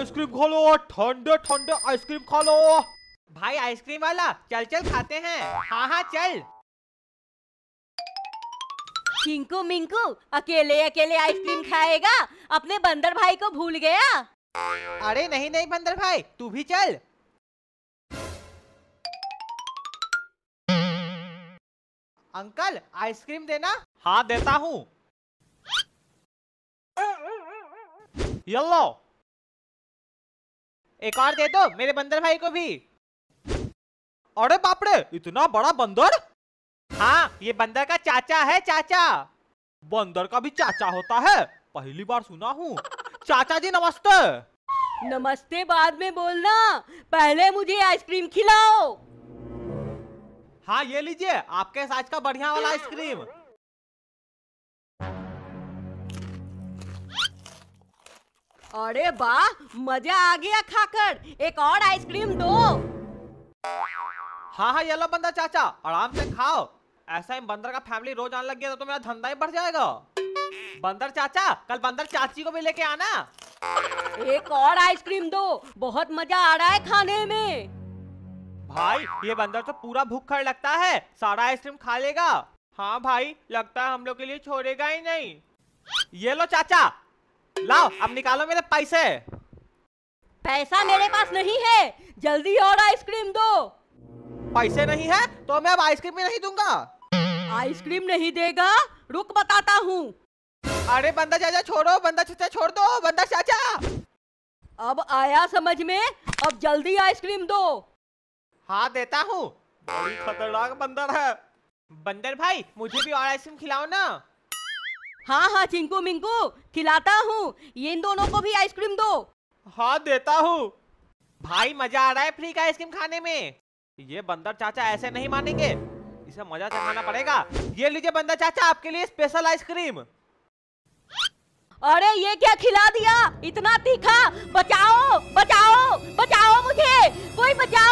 ice cream खा लो ठंडे ठंडे आइसक्रीम खा लो भाई आइसक्रीम वाला चल चल खाते हैं हाँ हाँ चल चिंकू मिंकू अकेले अकेले आइसक्रीम खाएगा अपने बंदर भाई को भूल गया अरे नहीं नहीं बंदर भाई तू भी चल अंकल आइसक्रीम देना हाँ देता हूँ एक और दे दो मेरे बंदर भाई को भी अरे बापरे इतना बड़ा बंदर हाँ ये बंदर का चाचा है चाचा बंदर का भी चाचा होता है पहली बार सुना हूँ चाचा जी नमस्ते नमस्ते बाद में बोलना पहले मुझे आइसक्रीम खिलाओ हाँ ये लीजिए आपके साथ का बढ़िया वाला आइसक्रीम अरे बा मजा आ गया खाकर एक और आइसक्रीम दो हाँ हाँ येलो बंदर चाचा आराम से खाओ ऐसा ही बंदर का फैमिली रोज आने लग गया तो, तो मेरा धंधा ही बढ़ जाएगा बंदर चाचा कल बंदर चाची को भी लेके आना एक और आइसक्रीम दो बहुत मजा आ रहा है खाने में भाई ये बंदर तो पूरा भूखा लगता है सारा आइसक्रीम खा लेगा हाँ भाई लगता है हम लोग के लिए छोड़ेगा ही नहीं ये लो चाचा लाओ अब निकालो मेरे पैसे पैसा मेरे पास नहीं है जल्दी और आइसक्रीम दो पैसे नहीं है तो मैं अब आइसक्रीम भी नहीं दूंगा आइसक्रीम नहीं देगा रुक बताता हूँ अरे बंदा चाचा छोड़ो बंदा चाचा छोड़ दो बंदा चाचा अब आया समझ में अब जल्दी आइसक्रीम दो हाँ देता हूँ खतरनाक बंदर है बंदर भाई मुझे भी और आइसक्रीम खिलाओ ना हाँ हाँ चिंकू मिंकू खिलाता हूँ ये इन दोनों को भी आइसक्रीम दो हाँ देता हूँ भाई मजा आ रहा है फ्री का आइसक्रीम खाने में ये बंदर चाचा ऐसे नहीं मानेंगे इसे मजा चखाना पड़ेगा ये लीजिए बंदर चाचा आपके लिए स्पेशल आइसक्रीम अरे ये क्या खिला दिया इतना तीखा बचाओ बचाओ बचाओ मुझे कोई बचाओ